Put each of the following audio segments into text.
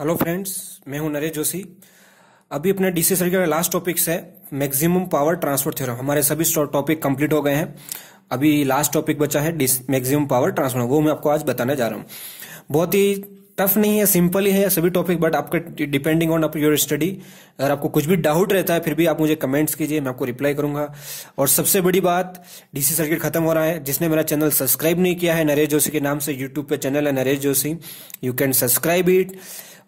hello friends मैं हूं नरेश जोशी अभी अपने डीसी सर्किट का लास्ट टॉपिक्स है मैक्सिमम पावर ट्रांसफर थ्योरम हमारे सभी टॉपिक कंप्लीट हो गए हैं अभी लास्ट टॉपिक बचा है मैक्सिमम पावर ट्रांसफर वो मैं आपको आज बताने जा रहा हूं बहुत ही टफ नहीं है सिंपल ही है सभी टॉपिक बट आपके depending on up your study अगर आपको कुछ भी डाउट रहता है फिर भी आप मुझे कमेंट्स कीजिए मैं आपको रिप्लाई करूंगा और सबसे बड़ी बात डीसी सर्किट खत्म हो रहा है जिसने मेरा चैनल सब्सक्राइब नहीं किया है नरेश जोशी के नाम से यूट्यूब पे चैनल है Naresh Joshi you can subscribe it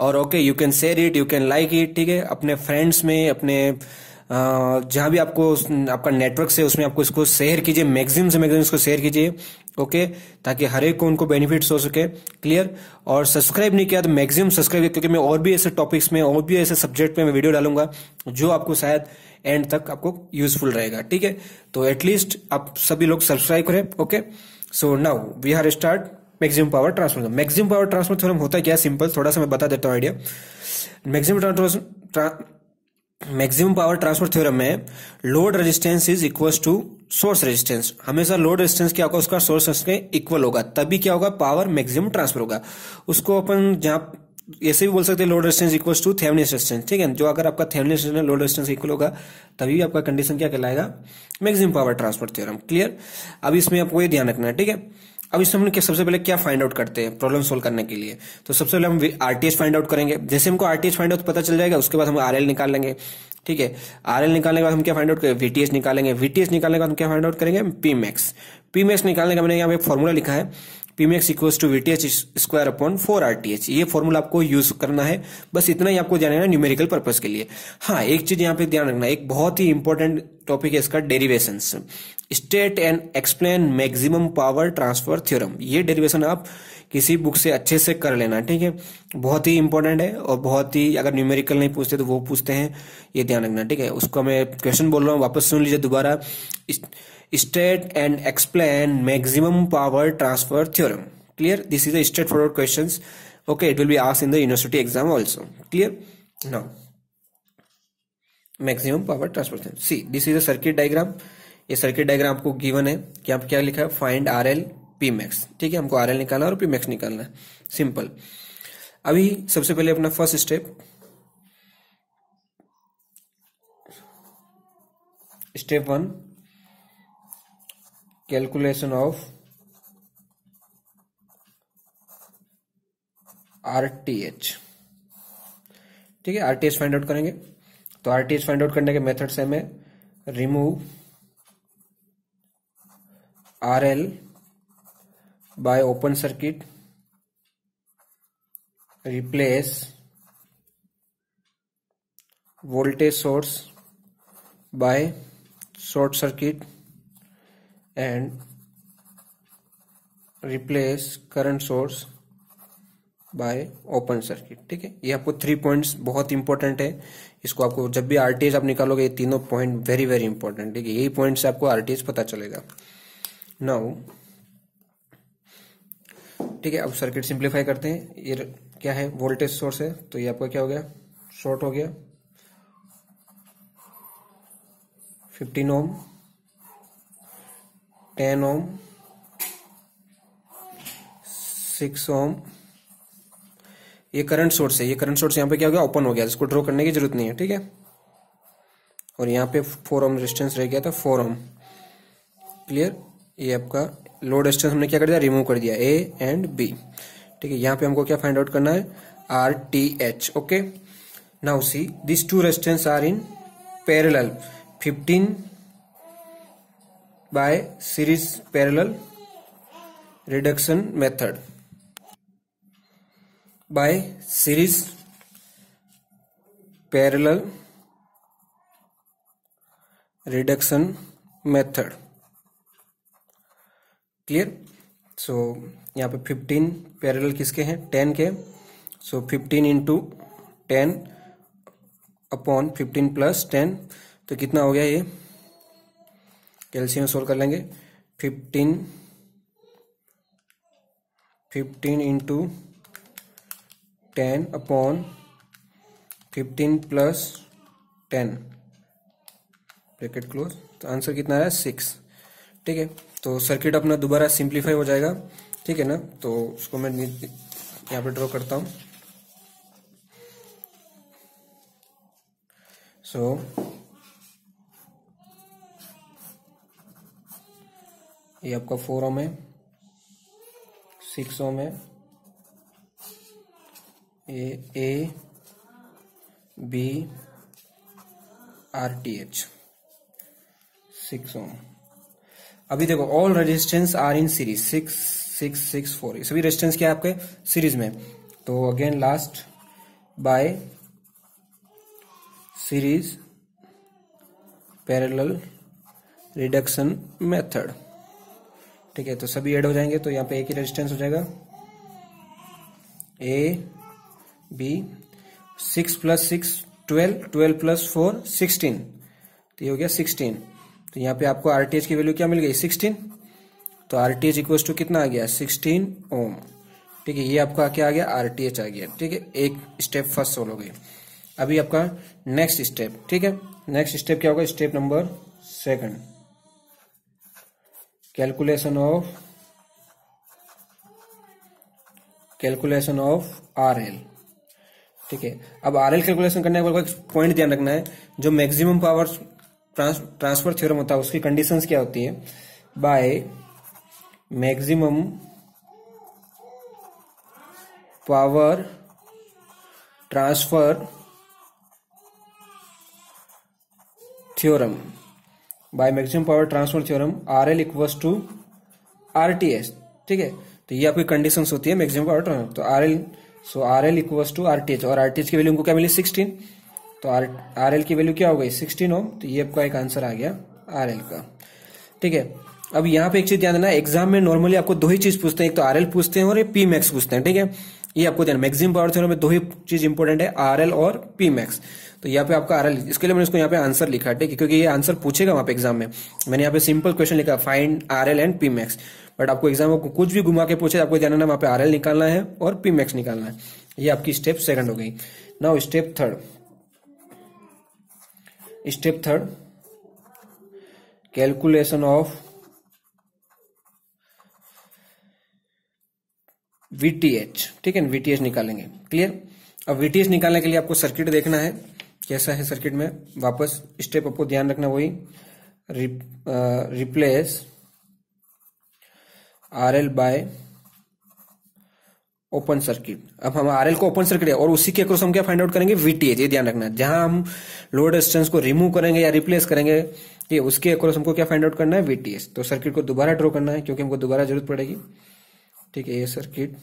और okay you can share it you can like it ठीक है अपने फ्रेंड्स में अपने जहां भी आपको आपका नेटवर्क से उसमें आपको इसको शेयर कीजिए मैक्सिमम से मैक्सिमम इसको शेयर कीजिए ओके ताकि हर एक को उनको बेनिफिट्स हो सके क्लियर और सब्सक्राइब नहीं किया तो मैक्सिमम सब्सक्राइब क्योंकि मैं और भी ऐसे टॉपिक्स में और भी ऐसे सब्जेक्ट में मैं वीडियो डालूंगा जो आपको शायद एंड तक आपको यूजफुल रहेगा ठीक है तो एटलीस्ट आप सभी लोग सब्सक्राइब करें okay so now we are start maximum power transfer theorem maximum power transfer theorem होता क्या सिंपल थोड़ा सा मैं बता देता हूँ idea maximum maximum power transfer theorem में load resistance is equal to source resistance हमेशा लोड रेजिस्टेंस क्या होगा उसका सोर्स इक्वल होगा तभी क्या होगा पावर मैक्सिमम ट्रांसफर होगा उसको अपन जहां ऐसे भी बोल सकते हैं load resistance equal to the resistance ठीक है जो अगर आपका Thevenin resistance load resistance equal होगा तभी आपका कंडीशन क्या कहलाएगा maximum power transfer theorem clear अब इसमें आपको ये ध्यान रखना है ठीक है अब इसमें हम सबसे पहले क्या फाइंड आउट करते हैं प्रॉब्लम सोल्व करने के लिए तो सबसे पहले हम आरटीएस फाइंड आउट करेंगे जैसे हमको आरटीएस फाइंड आउट पता चल जाएगा उसके बाद हम आरएल निकाल लेंगे ठीक है आरएल निकालने के बाद हम क्या फाइंड आउट करेंगे वीटीएस निकालेंगे वीटीएस निकालने के बाद हम क्या फाइंड आउट करेंगे पी मैक्स पी मैक्स निकालने का मैंने यहाँ पे फॉर्मूला लिखा है P max equals to VTH square upon four RTH ये फॉर्मूला आपको यूज करना है बस इतना ही आपको जाना है न्यूमेरिकल पर्पज के लिए हाँ एक चीज यहाँ पे ध्यान रखना एक बहुत ही इंपॉर्टेंट टॉपिक है इसका derivation state and explain maximum power transfer theorem ये डेरिवेशन आप किसी बुक से अच्छे से कर लेना ठीक है बहुत ही इंपॉर्टेंट है और बहुत ही अगर न्यूमेरिकल नहीं पूछते तो वो पूछते हैं ये ध्यान रखना ठीक है उसको मैं क्वेश्चन बोल रहा हूँ वापस सुन लीजिए दोबारा state and explain maximum power transfer theorem clear this is a forward question okay it will be ask in the university exam also clear now maximum power transfer theorem see this is अर्किट circuit diagram ये circuit diagram आपको given है कि आप क्या लिखा है find R L P max ठीक है हमको आर एल निकालना और पी मैक्स निकालना है सिंपल अभी सबसे पहले अपना first step step one calculation of R T H ठीक है R T H find out करेंगे तो R T H find out करने के मेथड से हमें remove R L by open circuit replace voltage source by short circuit and replace current source by open circuit ठीक है ये आपको थ्री पॉइंट्स बहुत इंपॉर्टेंट है इसको आपको जब भी आरटीएस आप निकालोगे ये तीनों पॉइंट वेरी वेरी इंपॉर्टेंट ठीक है यही पॉइंट से आपको आरटीएस पता चलेगा नाउ ठीक है अब सर्किट सिंप्लीफाई करते हैं ये क्या है वोल्टेज सोर्स है तो ये आपका क्या हो गया शॉर्ट हो गया fifteen ohm ten ohm six ohm ये करंट सोर्स है ये करंट सोर्स यहाँ पे क्या हो गया ओपन हो गया इसको ड्रॉ करने की जरूरत नहीं है ठीक है और यहाँ पे फोर ओम रेजिस्टेंस रह गया था फोर ओम क्लियर ये आपका लोड रेजिस्टेंस हमने क्या कर दिया रिमूव कर दिया ए एंड बी ठीक है यहाँ पे हमको क्या फाइंड आउट करना है R T H okay now see this two resistance are in parallel 15 by series parallel reduction method by series parallel reduction method clear so यहाँ पे फिफ्टीन पैरेलल किसके हैं टेन के so fifteen into ten upon fifteen plus ten तो कितना हो गया ये कैल्शियम सोल्व कर लेंगे fifteen fifteen into ten upon fifteen plus ten bracket close तो आंसर कितना आया सिक्स ठीक है तो सर्किट अपना दोबारा सिंप्लीफाई हो जाएगा ठीक है ना तो उसको मैं यहाँ पे ड्रॉ करता हूँ सो so, ये आपका फोर ओम है सिक्स ओम है ये A B R T H six ohm अभी देखो all resistance are in series six six six four सभी रेजिस्टेंस क्या है आपके सीरीज में तो again last by series parallel reduction method ठीक है तो सभी ऐड हो जाएंगे तो यहाँ पे एक ही रेजिस्टेंस हो जाएगा A B six plus six twelve twelve plus four sixteen तो ये हो गया सिक्सटीन तो यहाँ पे आपको आर की वैल्यू क्या मिल गई सिक्सटीन तो आर टी टू कितना आ गया सिक्सटीन ओम ठीक है ये आपका क्या आ गया आर आ गया ठीक है एक स्टेप फर्स्ट सोल हो गई अभी आपका नेक्स्ट स्टेप ठीक है नेक्स्ट स्टेप क्या होगा step number second calculation of calculation of R L ठीक है अब आर एल कैलकुलेशन करने के बाद पॉइंट ध्यान रखना है जो मैक्सिमम पावर ट्रांसफर थ्योरम होता है उसकी कंडीशंस क्या होती है by maximum power transfer theorem by maximum power transfer theorem R L equals to R T S ठीक है तो ये आपकी कंडीशन होती है मैक्सिमम पावर ट्रांसफर तो R L so R L equals to R T H और R T H की वैल्यू उनको क्या मिली सिक्सटीन तो आर आर एल की वैल्यू क्या हो गई सिक्सटीन हो तो ये आपका एक आंसर आ गया आर एल का ठीक है अब यहाँ पे एक चीज ध्यान देना एग्जाम में नॉर्मली आपको दो ही चीज पूछते हैं एक तो आर एल पूछते हैं और पी मैक्स पूछते हैं ठीक है ये आपको ध्यान मैक्सिमम पावर थ्योरम में दो ही चीज इंपॉर्टेंट है आर एल और पी मैक्स तो यहाँ पे आपका आर इसके लिए मैंने इसको यहाँ पे आंसर लिखा ठीक है क्योंकि ये आंसर पूछेगा वहाँ पे एग्जाम में मैंने यहाँ पे सिंपल क्वेश्चन लिखा find R L and P max but आपको एग्जाम को कुछ भी घुमा के पूछे आपको जाना वहाँ पे आर एल निकालना है और पी मैक्स निकालना है ये आपकी स्टेप सेकंड हो गई now step third step third calculation of VTH ठीक है वीटीएच निकालेंगे क्लियर अब वीटीएच निकालने के लिए आपको सर्किट देखना है कैसा है सर्किट में वापस स्टेप आपको ध्यान रखना वही replace R L by open circuit अब हम आर एल को ओपन सर्किट है और उसी के अक्रोस हम क्या फाइंड आउट करेंगे वीटीएच ये ध्यान रखना जहां हम लोड रेजिस्टेंस को रिमूव करेंगे या रिप्लेस करेंगे ये उसके अक्रोस हमको क्या फाइंड आउट करना है वीटीएच तो सर्किट को दोबारा ड्रॉ करना है क्योंकि हमको दोबारा जरूरत पड़ेगी ठीक है ये सर्किट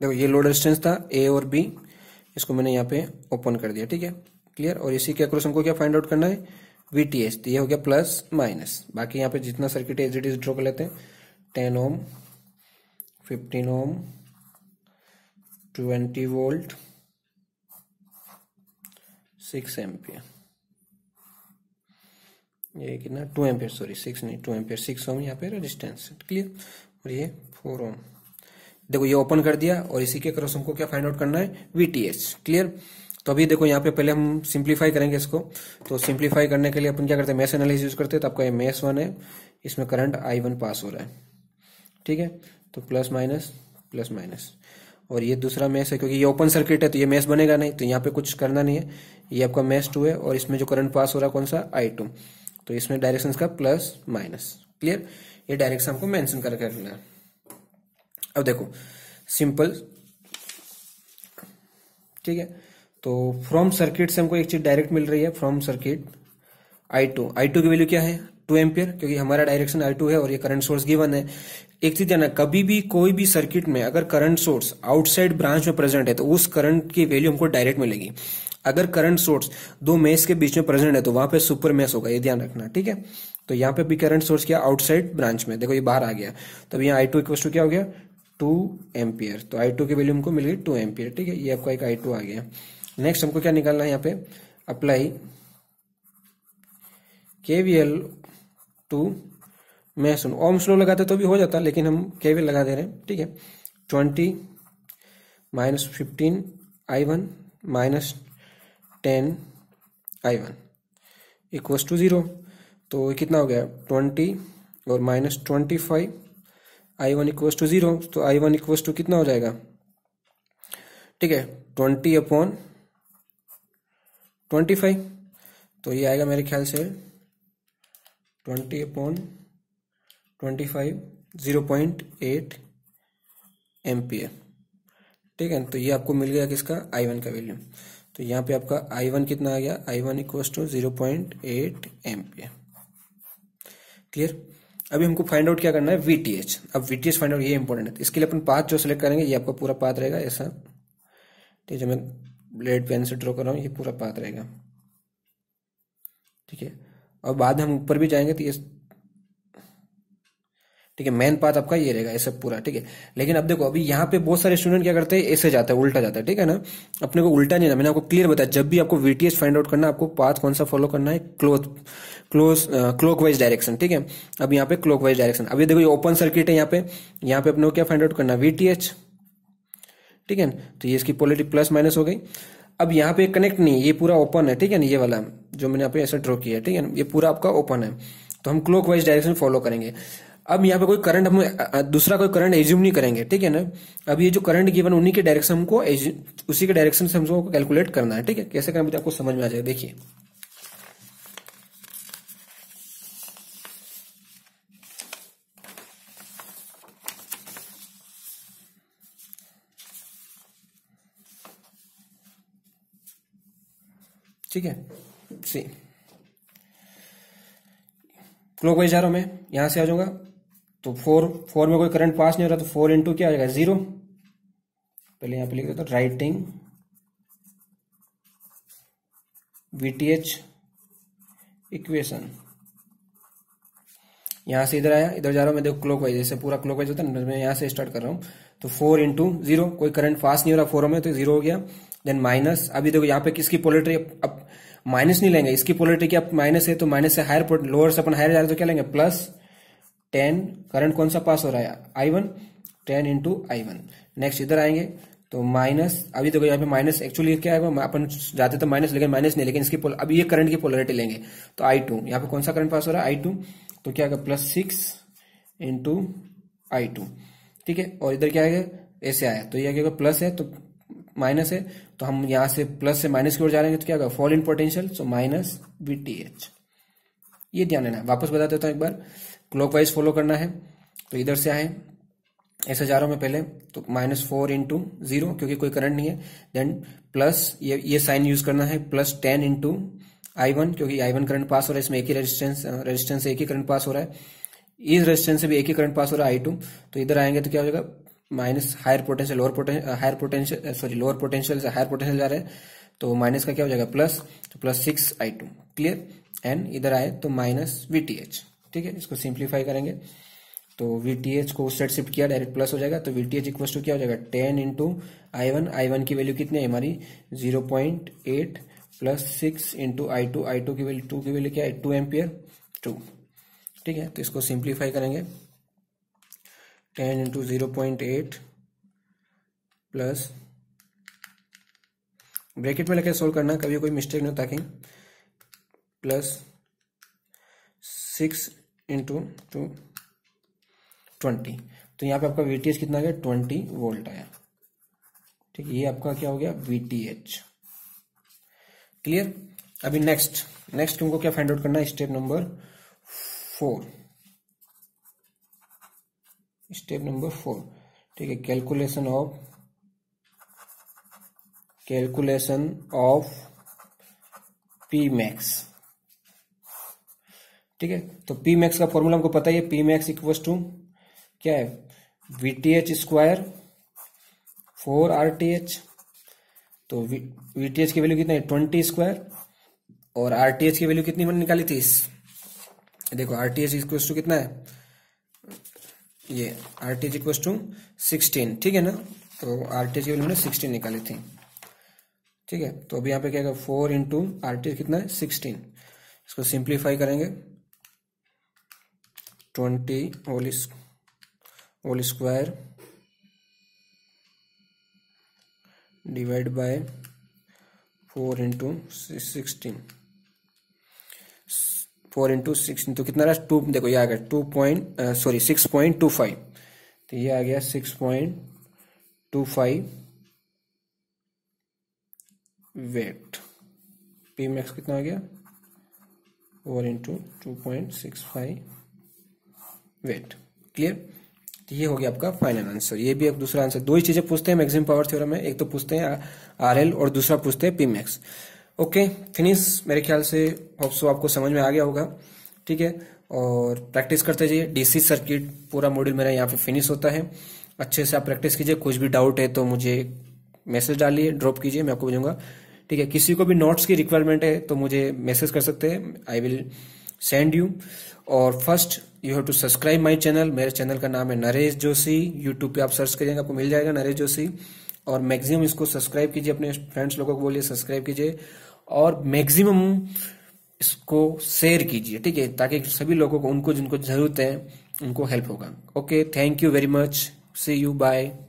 देखो ये लोड रेजिस्टेंस था ए और बी इसको मैंने यहाँ पे ओपन कर दिया ठीक है क्लियर और इसी के अक्रॉस हमको क्या फाइंड आउट करना है वी टी एच ये हो गया प्लस माइनस बाकी यहाँ पे जितना circuit as it is draw कर लेते हैं ten ohm fifteen ohm twenty volt six ampere ये कितना टू एम्पियर सॉरी सिक्स नहीं टू एम्पियर सिक्स ओम यहाँ पे रेजिस्टेंस क्लियर और ये फोर ओम देखो ये ओपन कर दिया और इसी के क्रॉस हमको क्या फाइंड आउट करना है वीटीएच क्लियर तो अभी देखो यहाँ पे पहले हम सिंप्लीफाई करेंगे इसको तो सिंप्लीफाई करने के लिए अपन क्या करते हैं मैस एनालिसिस यूज करते हैं तो आपका ये मैस वन है इसमें करंट आई वन पास हो रहा है ठीक है तो प्लस माइनस प्लस माइनस और ये दूसरा मैस है क्योंकि ये ओपन सर्किट है तो ये मैस बनेगा नहीं तो यहाँ पे कुछ करना नहीं है ये आपका मैस टू है और इसमें जो करंट पास हो रहा है कौन सा आई टू तो इसमें डायरेक्शन का प्लस माइनस क्लियर ये डायरेक्शन हमको मैंशन करके रखना है अब देखो सिंपल ठीक है तो फ्रॉम सर्किट से हमको एक चीज डायरेक्ट मिल रही है from circuit I two I two की वैल्यू क्या है टू एम्पियर क्योंकि हमारा डायरेक्शन आई टू है और ये करंट सोर्स गिवन है एक चीज जाना कभी भी कोई भी सर्किट में अगर करंट सोर्स आउटसाइड ब्रांच में प्रेजेंट है तो उस करंट की वैल्यू हमको डायरेक्ट मिलेगी अगर करंट सोर्स दो मेस के बीच में प्रेजेंट है तो वहां पे सुपर मेस होगा ये ध्यान रखना ठीक है तो यहाँ पे भी करंट सोर्स क्या आउटसाइड ब्रांच में देखो ये बाहर आ गया तब यहाँ आई टू क्या हो गया टू एम्पियर तो आई टू की वैल्यू हमको मिल गई टू एम्पियर ठीक है ये आपका एक आई टू आ गया नेक्स्ट हमको क्या निकालना है यहाँ पे अप्लाई केवीएल टू मैं सुन ओम स्लो लगाते तो भी हो जाता लेकिन हम केवीएल लगा दे रहे हैं ठीक है twenty minus fifteen I one minus ten I one equal to zero तो कितना हो गया ट्वेंटी और minus twenty five I one equals to zero तो आई वन इक्वस टू कितना हो जाएगा ठीक है ट्वेंटी अपॉन ट्वेंटी फाइव तो ये आएगा मेरे ख्याल से twenty upon twenty five zero point eight M P A ठीक है तो ये आपको मिल गया किसका आई वन का वैल्यू तो यहाँ पे आपका आई वन कितना आ गया I one equals to zero point eight M P A clear अभी हमको फाइंड आउट क्या करना है वीटीएच अब वीटीएच फाइंड आउट ये इंपॉर्टेंट है तो इसके लिए अपन पाथ जो सिलेक्ट करेंगे ये आपका पूरा पाथ रहेगा ऐसा ठीक है जो मैं ब्लेड पेन से ड्रॉ कर रहा हूँ ये पूरा पाथ रहेगा ठीक है और बाद हम ऊपर भी जाएंगे तो ये ठीक है मेन पाथ आपका ये रहेगा ऐसे पूरा ठीक है लेकिन अब देखो अभी यहाँ पे बहुत सारे स्टूडेंट क्या करते हैं ऐसे जाता है उल्टा जाता है ठीक है ना अपने को उल्टा नहीं ना मैंने आपको क्लियर बताया जब भी आपको वीटीएस फाइंड आउट करना आपको पाथ कौन सा फॉलो करना है close close clockwise direction ठीक है अब यहाँ पे क्लोक वाइज डायरेक्शन अभी देखो ये ओपन सर्किट है यहाँ पे यहाँ पे अपने को क्या फाइंड आउट करना वीटीएच ठीक है तो ये इसकी पॉलिटिक प्लस माइनस हो गई अब यहाँ पे कनेक्ट नहीं ये पूरा ओपन है ठीक है ना ये वाला जो मैंने यहाँ पे ऐसा ड्रॉ किया है ठीक है ना ये पूरा आपका ओपन है तो हम क्लोक वाइज डायरेक्शन फॉलो करेंगे अब यहाँ पे कोई करंट हम दूसरा कोई करंट एज्यूम नहीं करेंगे ठीक है ना अब ये जो करंट गिवन उन्हीं के डायरेक्शन हमको उसी के डायरेक्शन से हमको कैलकुलेट करना है ठीक है कैसे करना आपको समझ में आ जाए देखिए ठीक है सी क्लॉकवाइज जा रहा हूं मैं यहां से आ जाऊंगा तो फोर फोर में कोई करंट पास नहीं हो रहा तो फोर इंटू क्या आ जाएगा जीरो पहले यहां पे लिख देता तो राइटिंग वीटीएच इक्वेशन यहां से इधर आया इधर जा रहा हूं मैं देखो क्लॉक वाइज जैसे पूरा क्लॉक वाइज होता है मैं यहां से स्टार्ट कर रहा हूं तो फोर इंटू जीरो कोई करंट पास नहीं हो रहा फोर में तो जीरो हो गया देन माइनस अभी देखो यहां पे किसकी पोलिट्री अब माइनस नहीं लेंगे इसकी पोलिट्री की अब माइनस है तो माइनस से हायर लोअर से अपन हायर जा रहे तो क्या लेंगे प्लस टेन करंट कौन सा पास हो रहा है I one ten into I one next इधर आएंगे तो माइनस अभी देखो यहाँ पे माइनस एक्चुअली क्या है अपन जाते तो माइनस लेकिन माइनस नहीं लेकिन इसकी अभी ये करंट की पोलरिटी लेंगे तो आई टू यहाँ पे कौन सा करंट पास हो रहा है आई टू तो क्या होगा plus six into I two ठीक है और इधर क्या है ऐसे आया तो ये क्या प्लस है तो माइनस है तो हम यहाँ से प्लस से माइनस की ओर जा रहे हैं तो क्या होगा fall in potential so minus B T H ये ध्यान देना वापस बता देता हूँ एक बार क्लॉकवाइज फॉलो करना है तो इधर से आए ऐसे जा रहा हूं मैं पहले तो माइनस फोर इंटू जीरो क्योंकि कोई करंट नहीं है देन प्लस ये ये साइन यूज करना है plus ten into I one क्योंकि आई वन करंट पास हो रहा है इसमें एक ही रेजिस्टेंस रेजिस्टेंस से एक ही करंट पास हो रहा है इस रेजिस्टेंस से भी एक ही करंट पास हो रहा है आई टू तो इधर आएंगे तो क्या हो जाएगा minus higher potential lower potential higher potential sorry lower potential से हायर पोटेंशियल जा रहा है तो माइनस का क्या हो जाएगा प्लस तो plus six I two clear and इधर आए तो माइनस वी टी एच ठीक है इसको सिंप्लीफाई करेंगे तो वी टी एच को उससे शिफ्ट किया डायरेक्ट प्लस हो जाएगा तो वी टी इक्वल टू क्या हो जाएगा ten into I one I one की वैल्यू कितनी है हमारी zero point eight plus six into I two I two की वैल्यू टू की वैल्यू क्या है टू एम्पियर टू ठीक है तो इसको सिंप्लीफाई करेंगे ten into zero point eight plus bracket में लेकर सोल्व करना कभी कोई मिस्टेक नहीं होता कि plus six into two twenty तो यहाँ पे आपका वी कितना गया ट्वेंटी वोल्ट आया ठीक ये आपका क्या हो गया वी क्लियर अभी नेक्स्ट नेक्स्ट तुमको क्या फाइंड आउट करना है step number four step number four ठीक है calculation of calculation of P max ठीक है तो पी मैक्स का फॉर्मूला हमको पता ही है पी मैक्स इक्व टू क्या है V T H square four R T H तो वी टी एच की वैल्यू कितनी है ट्वेंटी स्क्वायर और आर टी एच की वैल्यू कितनी मैंने निकाली थी देखो R T H equal to कितना है ये R T H equal to sixteen ठीक है ना तो आर टी एच की वैल्यू मैंने सिक्सटीन निकाली थी ठीक है तो अभी यहाँ पे क्या four into are T H कितना है सिक्सटीन इसको सिंप्लीफाई करेंगे twenty whole whole square divide by four into sixteen four into sixteen तो कितना रहा टू देखो ये आ गया two point sorry six point two five तो ये आ गया six point two five watt P max कितना आ गया four into two point six five watt clear तो ये हो गया आपका फाइनल आंसर ये भी एक दूसरा आंसर दो ही चीजें पूछते हैं मैक्सिमम पावर थ्योरम में एक तो पूछते हैं आर एल और दूसरा पूछते हैं पीमैक्स ओके फिनिश मेरे ख्याल से होप्सो आपको समझ में आ गया होगा ठीक है और प्रैक्टिस करते जाइए डीसी सर्किट पूरा मॉड्यूल मेरा यहाँ पे फिनिश होता है अच्छे से आप प्रैक्टिस कीजिए कुछ भी डाउट है तो मुझे मैसेज डालिए ड्रॉप कीजिए मैं आपको भेजूंगा ठीक है किसी को भी नोट्स की रिक्वायरमेंट है तो मुझे मैसेज कर सकते हैं आई विल सेंड यू और first you have to subscribe my channel मेरे चैनल का नाम है नरेश जोशी यूट्यूब पे आप सर्च करेंगे आपको मिल जाएगा नरेश जोशी और मैक्सिमम इसको सब्सक्राइब कीजिए अपने फ्रेंड्स लोगों को बोलिए सब्सक्राइब कीजिए और मैक्सिमम इसको शेयर कीजिए ठीक है ताकि सभी लोगों को उनको जिनको जरूरत है उनको हेल्प होगा okay thank you very much see you bye